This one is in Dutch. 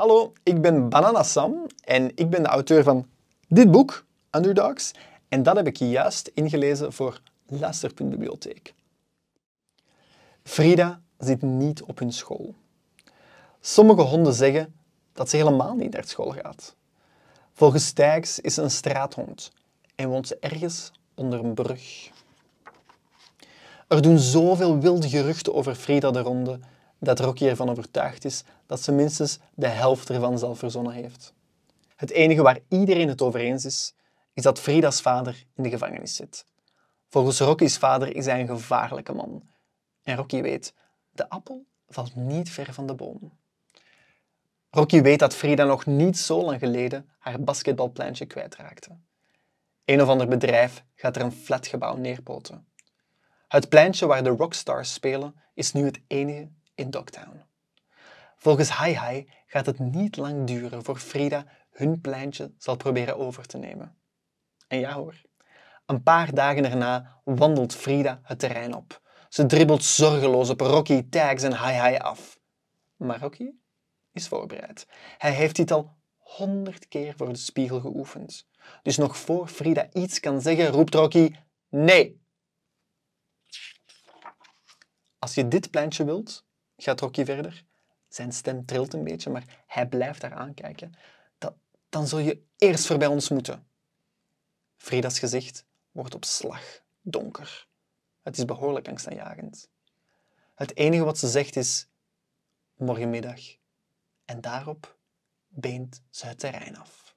Hallo, ik ben Banana Sam en ik ben de auteur van dit boek, Underdogs. En dat heb ik juist ingelezen voor Laster.bibliotheek. Frida zit niet op hun school. Sommige honden zeggen dat ze helemaal niet naar school gaat. Volgens Stijgs is ze een straathond en woont ze ergens onder een brug. Er doen zoveel wilde geruchten over Frida de Ronde dat Rocky ervan overtuigd is dat ze minstens de helft ervan zelf verzonnen heeft. Het enige waar iedereen het over eens is, is dat Frida's vader in de gevangenis zit. Volgens Rocky's vader is hij een gevaarlijke man. En Rocky weet, de appel valt niet ver van de boom. Rocky weet dat Frida nog niet zo lang geleden haar basketbalpleintje kwijtraakte. Een of ander bedrijf gaat er een flatgebouw neerpoten. Het pleintje waar de rockstars spelen is nu het enige in Dogtown. Volgens Hai gaat het niet lang duren voor Frida hun pleintje zal proberen over te nemen. En ja hoor, een paar dagen daarna wandelt Frida het terrein op. Ze dribbelt zorgeloos op Rocky, Tags en Hai af. Maar Rocky is voorbereid. Hij heeft dit al honderd keer voor de spiegel geoefend. Dus nog voor Frida iets kan zeggen, roept Rocky: Nee! Als je dit pleintje wilt, gaat Rocky verder. Zijn stem trilt een beetje, maar hij blijft haar aankijken. Dat, dan zul je eerst voorbij ons moeten. Frida's gezicht wordt op slag donker. Het is behoorlijk angstaanjagend. Het enige wat ze zegt is morgenmiddag. En daarop beent ze het terrein af.